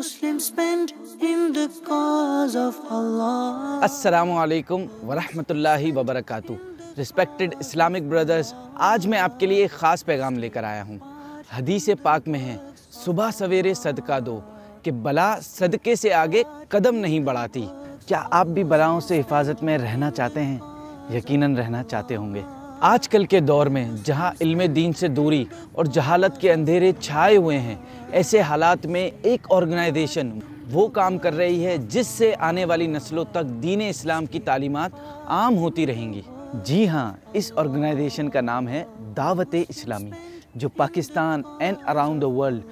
Muslims spend in the cause of Allah. Assalamu alaikum wa rahmatullahi wa barakatuh. Respected Islamic brothers, आज मैं आपके लिए एक ख़ास पैगाम लेकर आया हूँ हदीस पाक में है सुबह सवेरे सदका दो कि बला सदके से आगे कदम नहीं बढ़ाती क्या आप भी बलाओं से हिफाजत में रहना चाहते हैं यकीनन रहना चाहते होंगे आजकल के दौर में जहां इल्म दीन से दूरी और जहालत के अंधेरे छाए हुए हैं ऐसे हालात में एक ऑर्गेनाइजेशन वो काम कर रही है जिससे आने वाली नस्लों तक दीन इस्लाम की तालीमत आम होती रहेंगी जी हाँ इस ऑर्गेनाइजेशन का नाम है दावत इस्लामी जो Pakistan and around the world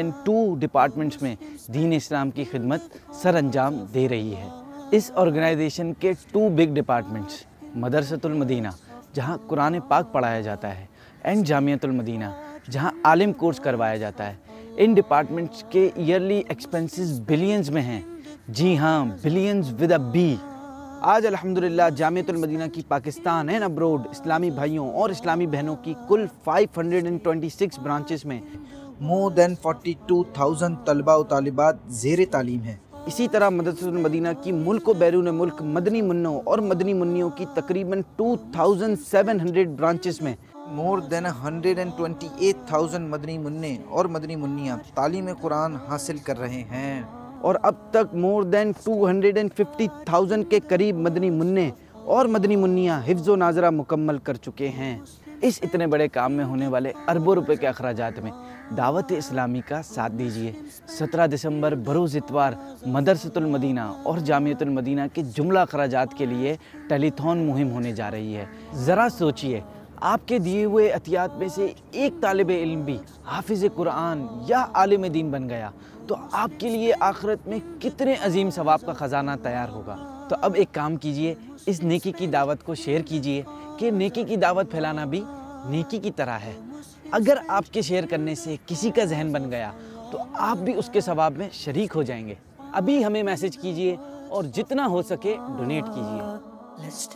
102 departments में दीन इस्लाम की खिदमत सर अंजाम दे रही है इस ऑर्गेनाइजेशन के two big departments Madrasatul Madina जहाँ कुरान पाक पढ़ाया जाता है एंड जामियातुलमदीना जहाँ आलिम कोर्स करवाया जाता है इन डिपार्टमेंट्स के ईयरली एक्सपेंसेस बिलियंस में हैं जी हाँ बिलियंस विद अ बी आज अल्हम्दुलिल्लाह जामियातुलमदीना की पाकिस्तान एंड अब्रोड इस्लामी भाइयों और इस्लामी बहनों की कुल 526 ब्रांचेस में मोर देन 42,000 तलबा व तालिबात जेर तालीम हैं इसी तरह मदीना की मुल्क व बैरून मुल्क मदनी मुन्नों और मदनी मुन्नियों की तकरीबन 2,700 ब्रांचेस में मोर देन 128,000 मदनी मुन्ने और मदनी मुन्नियाँ तालीम कुरान हासिल कर रहे हैं और अब तक मोर देन 250,000 के करीब मदनी मुन्ने और मदनी मुन्नियाँ हिफ्ज़ नाजरा मुकम्मल कर चुके हैं इस इतने बड़े काम में होने वाले अरबों रुपए के अखराज में दावत इस्लामी का साथ दीजिए 17 दिसंबर बरूज इतवार मदरसतुलमदीना और जामियतुलमदीना के जुमला अखराज के लिए टेलीथॉन मुहिम होने जा रही है ज़रा सोचिए आपके दिए हुए अहतियात में से एक तालब इल्म भी हाफिज़ कुरान या आलिम दीन बन गया तो आपके लिए आखिरत में कितने अजीम सवाब का ख़जाना तैयार होगा तो अब एक काम कीजिए इस नेकी की दावत को शेयर कीजिए कि नेकी की दावत फैलाना भी नेकी की तरह है अगर आपके शेयर करने से किसी का जहन बन गया तो आप भी उसके सवाब में शरीक हो जाएंगे अभी हमें मैसेज कीजिए और जितना हो सके डोनेट कीजिए